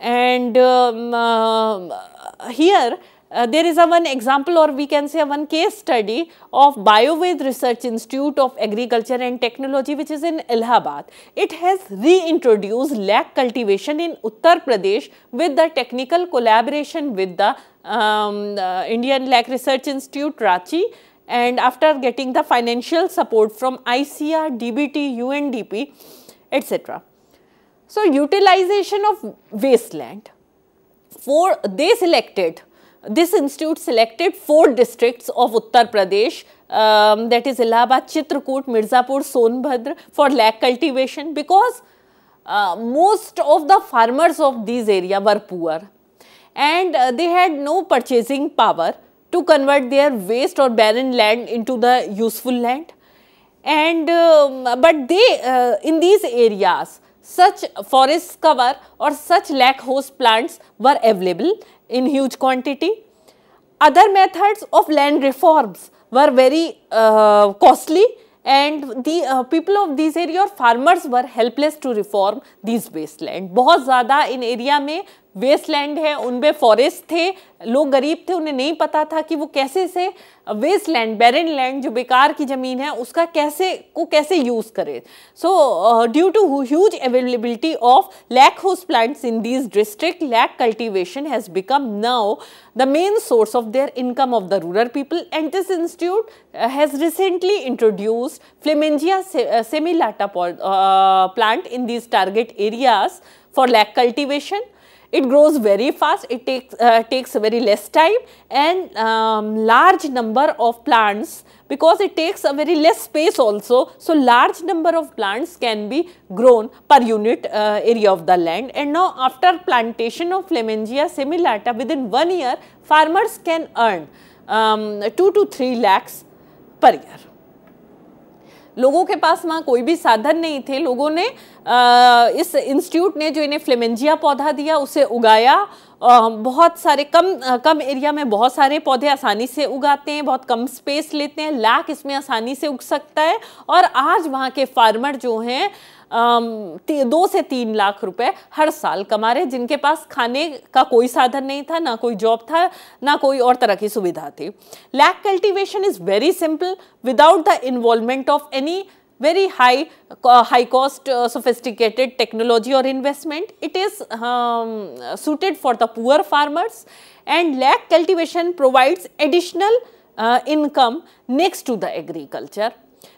And um, uh, here uh, there is a one example or we can say one case study of BioVed Research Institute of Agriculture and Technology which is in Allahabad. It has reintroduced lac cultivation in Uttar Pradesh with the technical collaboration with the um, uh, Indian Lac Research Institute Rachi and after getting the financial support from ICR, DBT, UNDP etc. So, utilization of wasteland. Four, they selected, this institute selected four districts of Uttar Pradesh um, that is Allahabad, Chitrakoot, Mirzapur, Sonbhadra for lac cultivation because uh, most of the farmers of these area were poor and uh, they had no purchasing power to convert their waste or barren land into the useful land and um, but they uh, in these areas Such forest cover or such lac host plants were available in huge quantity. Other methods of land reforms were very uh, costly and the people of this area और farmers were helpless to reform this wasteland बहुत ज़्यादा इन area में Westland है उनमें forest थे लोग गरीब थे उन्हें नहीं पता था कि वो कैसे से वेस्टलैंड बैरन लैंड जो बेकार की ज़मीन है उसका कैसे को कैसे यूज़ करे so due to huge availability of lac host plants in this district lac cultivation has become now the main source of their income of the rural people and this institute has recently introduced Flemingia semialata plant in this target areas for lac cultivation It grows very fast, it takes, uh, takes very less time and um, large number of plants because it takes a very less space also. So, large number of plants can be grown per unit uh, area of the land and now after plantation of Flamengia semilata within one year farmers can earn um, 2 to 3 lakhs per year. लोगों के पास वहाँ कोई भी साधन नहीं थे लोगों ने आ, इस इंस्टीट्यूट ने जो इन्हें फ्लेमेंजिया पौधा दिया उसे उगाया आ, बहुत सारे कम आ, कम एरिया में बहुत सारे पौधे आसानी से उगाते हैं बहुत कम स्पेस लेते हैं लाख इसमें आसानी से उग सकता है और आज वहाँ के फार्मर जो हैं दो से तीन लाख रुपए हर साल कमा रहे जिनके पास खाने का कोई साधन नहीं था ना कोई जॉब था ना कोई और तरह की सुविधा थी lac cultivation is very simple without the involvement of any very high high cost sophisticated technology और investment it is suited for the poor farmers and lac cultivation provides additional income next to the agriculture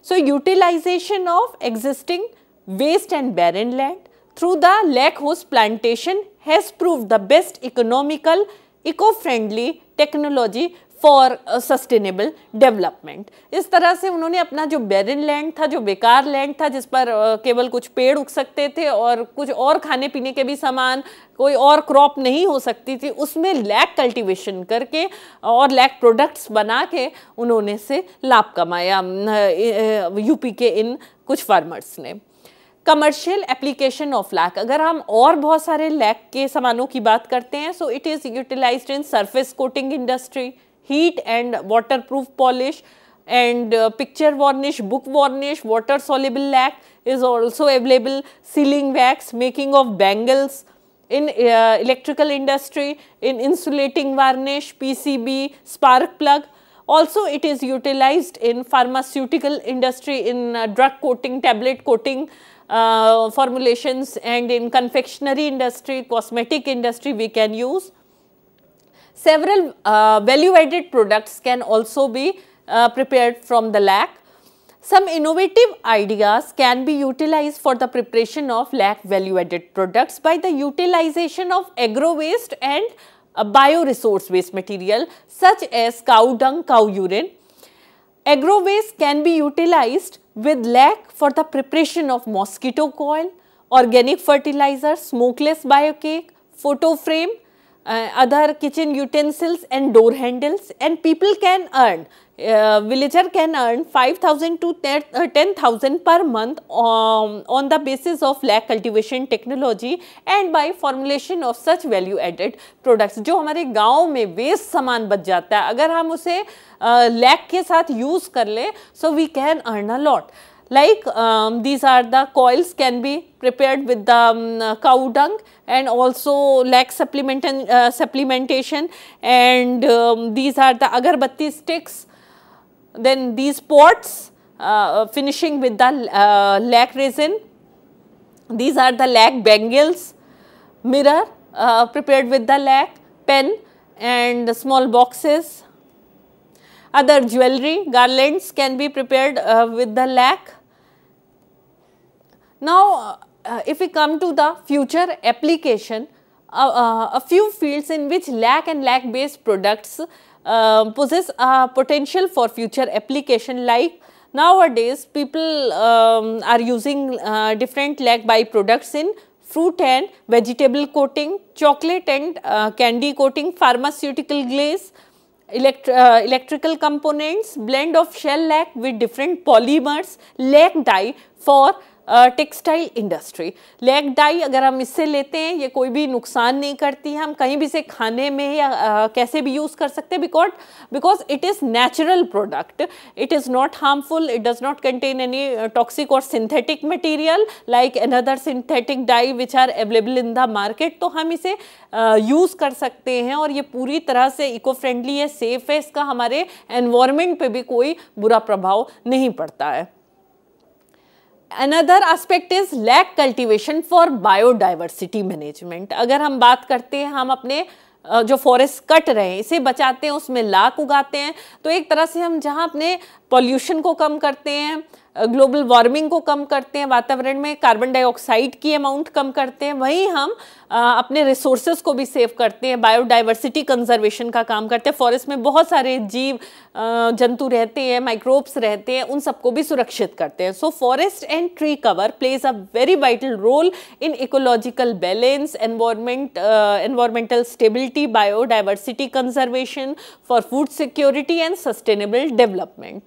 so utilization of existing waste and barren land through the lackhose plantation has proved the best economical, eco-friendly technology for sustainable development इस तरह से उन्होंने अपना जो barren land था जो बेकार land था जिस पर uh, केवल कुछ पेड़ उग सकते थे और कुछ और खाने पीने के भी सामान कोई और क्रॉप नहीं हो सकती थी उसमें लैक कल्टिवेशन करके और लैक प्रोडक्ट्स बना के उन्होंने से लाभ कमाया यूपी के इन कुछ फार्मर्स ने कमर्शियल एप्लीकेशन ऑफ लैक अगर हम और बहुत सारे लैक के सामानों की बात करते हैं so it is utilize in surface coating industry heat and water proof polish and picture varnish book varnish water soluble lac is also available sealing wax making of bangles in electrical industry in insulating varnish P C B spark plug also it is utilize in pharmaceutical industry in drug coating tablet coating uh, formulations and in confectionery industry, cosmetic industry we can use. Several uh, value added products can also be uh, prepared from the lac. Some innovative ideas can be utilized for the preparation of lac value added products by the utilization of agro waste and bio uh, bioresource waste material such as cow dung, cow urine. Agro waste can be utilized with lack for the preparation of mosquito coil, organic fertilizer, smokeless biocake, photo frame, uh, other kitchen utensils and door handles and people can earn villager can earn five thousand to ten thousand per month on the basis of lac cultivation technology and by formulation of such value added products जो हमारे गांव में waste सामान बच जाता है अगर हम उसे लैक uh, के साथ यूज़ कर ले so we can earn a lot like these are the coils can be prepare with the cow dung and also lac supplement supplementation and these are the agarbatti sticks then these pots uh, uh, finishing with the uh, lac resin. These are the lac bangles, mirror uh, prepared with the lac, pen and small boxes. Other jewelry garlands can be prepared uh, with the lac. Now, uh, if we come to the future application, a few fields in which lac and lac based products uh, um, possess a potential for future application like nowadays people um, are using uh, different lag byproducts in fruit and vegetable coating, chocolate and uh, candy coating, pharmaceutical glaze, elect uh, electrical components, blend of shell lac with different polymers, lac dye for textile industry lac dye अगर हम इससे लेते हैं ये कोई भी नुकसान नहीं करती है हम कहीं भी से खाने में या uh, कैसे भी यूज़ कर सकते हैं because because it is natural product it is not harmful it does not contain any toxic और synthetic material like another synthetic dye which are available in the market तो हम इसे यूज़ uh, कर सकते हैं और ये पूरी तरह से इको फ्रेंडली है सेफ है इसका हमारे एनवायरमेंट पे भी कोई बुरा प्रभाव नहीं पड़ता है another aspect is lac cultivation for biodiversity management अगर हम बात करते हैं हम अपने जो फॉरेस्ट कट रहे हैं इसे बचाते हैं उसमें लाख उगाते हैं तो एक तरह से हम जहाँ अपने पॉल्यूशन को कम करते हैं ग्लोबल वार्मिंग को कम करते हैं वातावरण में कार्बन डाइऑक्साइड की अमाउंट कम करते हैं वहीं हम आ, अपने रिसोर्सेज को भी सेव करते हैं बायोडाइवर्सिटी कंजर्वेशन का काम करते हैं फॉरेस्ट में बहुत सारे जीव जंतु रहते हैं माइक्रोब्स रहते हैं उन सबको भी सुरक्षित करते हैं so forest and tree cover plays a very vital role in ecological balance environment environmental stability biodiversity conservation for food security and sustainable development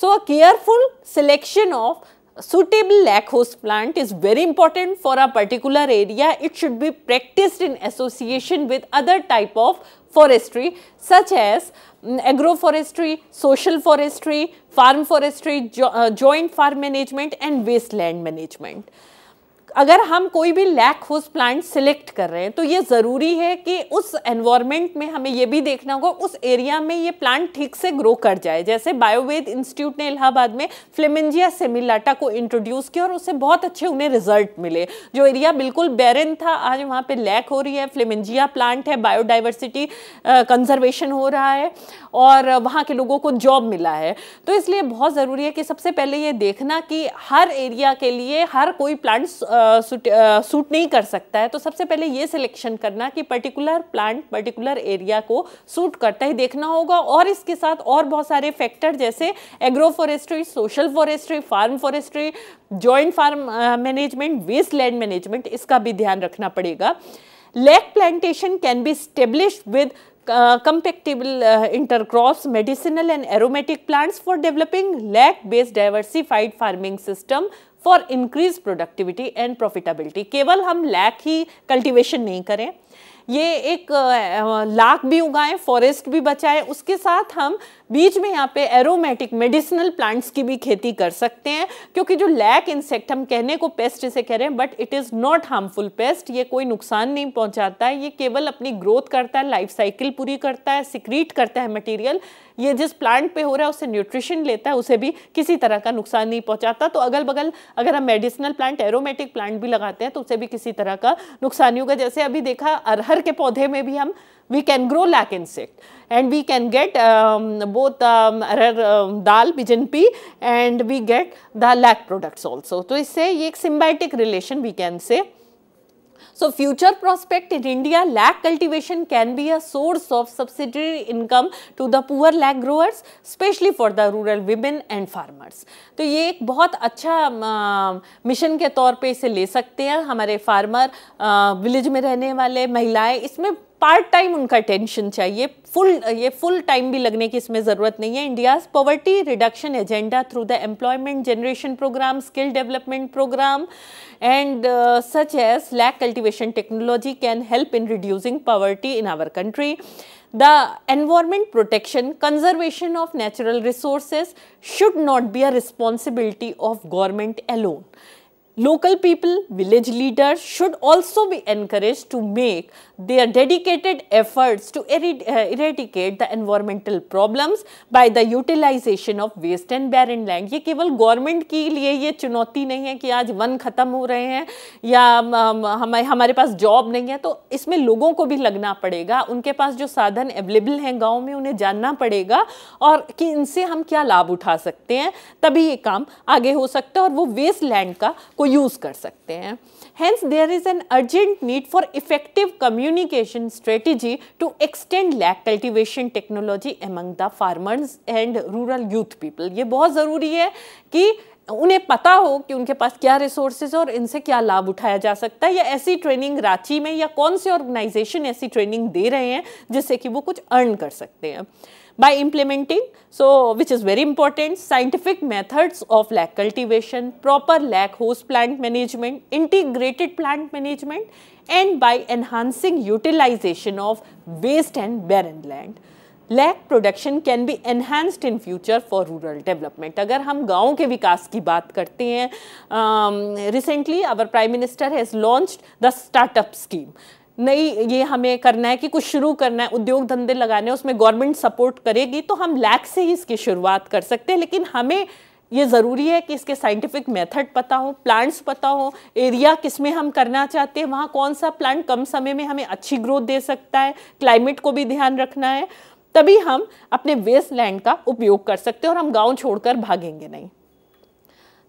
So, a careful selection of suitable host plant is very important for a particular area. It should be practiced in association with other type of forestry such as um, agroforestry, social forestry, farm forestry, jo uh, joint farm management and wasteland management. अगर हम कोई भी lack होस plant select कर रहे हैं तो ये ज़रूरी है कि उस एनवायरनमेंट में हमें ये भी देखना होगा उस एरिया में ये प्लांट ठीक से ग्रो कर जाए जैसे बायोवेद इंस्टीट्यूट ने इलाहाबाद में फ्लेमेंजिया सेमिलाटा को इंट्रोड्यूस किया और उससे बहुत अच्छे उन्हें रिजल्ट मिले जो एरिया बिल्कुल बैरन था आज वहाँ पर लैक हो रही है फ्लेमेंजिया प्लांट है बायोडाइवर्सिटी कंजर्वेशन हो रहा है और वहाँ के लोगों को जॉब मिला है तो इसलिए बहुत ज़रूरी है कि सबसे पहले ये देखना कि हर एरिया के लिए हर कोई प्लांट सूट, नहीं कर सकता है तो सबसे पहले ये सिलेक्शन करना कि पर्टिकुलर प्लांट पर्टिकुलर एरिया को सूट करता ही देखना होगा और इसके साथ और बहुत सारे फैक्टर जैसे agro forestry social forestry farm forestry joint farm management waste land management इसका भी ध्यान रखना पड़ेगा lac plantation can be establish with uh, compactable uh, intercrops medicinal and aromatic plants for developing lac based diversified farming system for increase productivity and profitability केवल हम lack ही cultivation नहीं करें ये एक लाख भी उगाएं फॉरेस्ट भी बचाएं उसके साथ हम बीच में यहाँ पे एरोमेटिक मेडिसिनल प्लांट्स की भी खेती कर सकते हैं क्योंकि जो लैक इंसेक्ट हम कहने को पेस्ट इसे कह रहे हैं but it is not harmful pest ये कोई नुकसान नहीं पहुँचाता है ये केवल अपनी ग्रोथ करता है लाइफ साइकिल पूरी करता है सिक्रीट करता है मटीरियल ये जिस प्लांट पे हो रहा है उसे न्यूट्रिशन लेता है उसे भी किसी तरह का नुकसान नहीं पहुंचाता तो अगल बगल अगर हम मेडिसिनल प्लांट एरोमेटिक प्लांट भी लगाते हैं तो उसे भी किसी तरह का नुकसान नहीं होगा जैसे अभी देखा अरहर के पौधे में भी हम we can grow lac insect and we can get um, both um, dal pigeon pea and we get the lac products also. So, इससे ये एक symbiotic relation we can say. So future prospect in India, lac cultivation can be a source of subsidiary income to the poor lac growers, especially for the rural women and farmers. तो ये एक बहुत अच्छा mission के तौर पे इसे ले सकते हैं हमारे फार्मर विलेज में रहने वाले महिलाएं इसमें पार्ट टाइम उनका टेंशन चाहिए फुल ये फुल टाइम भी लगने की इसमें ज़रूरत नहीं है India's poverty reduction agenda through the employment generation programme skill development programme and such as lac cultivation technology can help in reducing poverty in our country the environment protection conservation of natural resources should not be a responsibility of government alone Local people, village leaders should also be encouraged to make their dedicated efforts to erid, uh, eradicate the environmental problems by the utilization of waste and barren land. ये केवल government के लिए ये चुनौती नहीं है कि आज वन ख़त्म हो रहे हैं या हमारे हमारे पास जॉब नहीं है तो इसमें लोगों को भी लगना पड़ेगा उनके पास जो साधन अवेलेबल हैं गाँव में उन्हें जानना पड़ेगा और कि इनसे हम क्या लाभ उठा सकते हैं तभी ये काम आगे हो सकता है और वो वेस्ट लैंड का कोई यूज़ कर सकते हैं hence there is an urgent need for effective communication strategy to extend lac cultivation technology among the farmers and rural youth people ये बहुत ज़रूरी है कि उन्हें पता हो कि उनके पास क्या रिसोर्सेज और इनसे क्या लाभ उठाया जा सकता है या ऐसी ट्रेनिंग रांची में या कौन से ऑर्गेनाइजेशन ऐसी ट्रेनिंग दे रहे हैं जिससे कि वो कुछ अर्न कर सकते हैं by implementing so which is very important scientific methods of lac cultivation proper lac host plant management integrated plant management and by enhancing utilization of waste and barren land lac production can be enhanced in future for rural development. अगर हम गाँव के विकास की बात करते हैं recently our prime minister has launched the startup scheme. नई ये हमें करना है कि कुछ शुरू करना है उद्योग धंधे लगाने उसमें गवर्नमेंट सपोर्ट करेगी तो हम लैक से ही इसकी शुरुआत कर सकते हैं लेकिन हमें ये ज़रूरी है कि इसके साइंटिफिक मेथड पता हो प्लांट्स पता हो एरिया किस में हम करना चाहते हैं वहाँ कौन सा प्लांट कम समय में हमें अच्छी ग्रोथ दे सकता है क्लाइमेट को भी ध्यान रखना है तभी हम अपने वेस्ट लैंड का उपयोग कर सकते हैं और हम गांव छोड़कर भागेंगे नहीं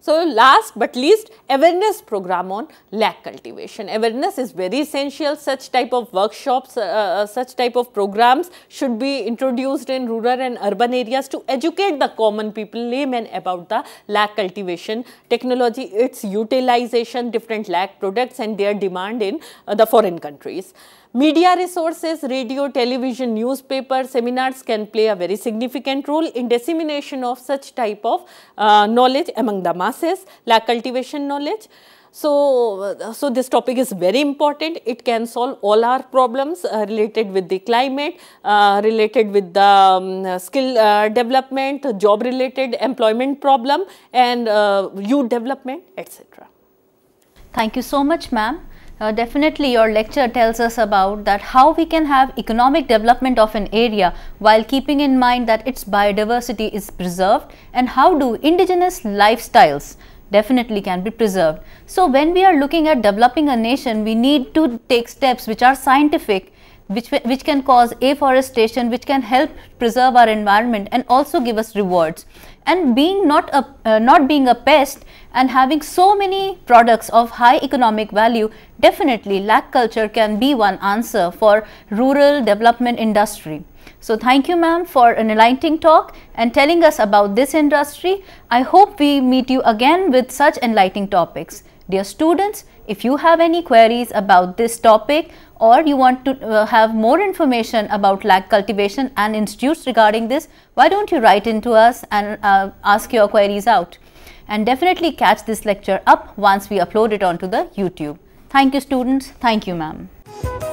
So, last but least awareness program on lac cultivation. Awareness is very essential such type of workshops, uh, uh, such type of programs should be introduced in rural and urban areas to educate the common people laymen about the lac cultivation technology, its utilization, different lac products and their demand in uh, the foreign countries. Media resources, radio, television, newspaper, seminars can play a very significant role in dissemination of such type of uh, knowledge among the masses, like cultivation knowledge. So, uh, so this topic is very important. It can solve all our problems uh, related with the climate, uh, related with the um, skill uh, development, job related employment problem and uh, youth development, etc. Thank you so much, ma'am uh, definitely your lecture tells us about that how we can have economic development of an area while keeping in mind that its biodiversity is preserved and how do indigenous lifestyles definitely can be preserved. So, when we are looking at developing a nation, we need to take steps which are scientific, which, which can cause afforestation, which can help preserve our environment and also give us rewards and being not a uh, not being a pest and having so many products of high economic value definitely lac culture can be one answer for rural development industry so thank you ma'am for an enlightening talk and telling us about this industry i hope we meet you again with such enlightening topics dear students if you have any queries about this topic or you want to uh, have more information about lag cultivation and institutes regarding this, why don't you write into us and uh, ask your queries out. And definitely catch this lecture up once we upload it onto the YouTube. Thank you students. Thank you ma'am.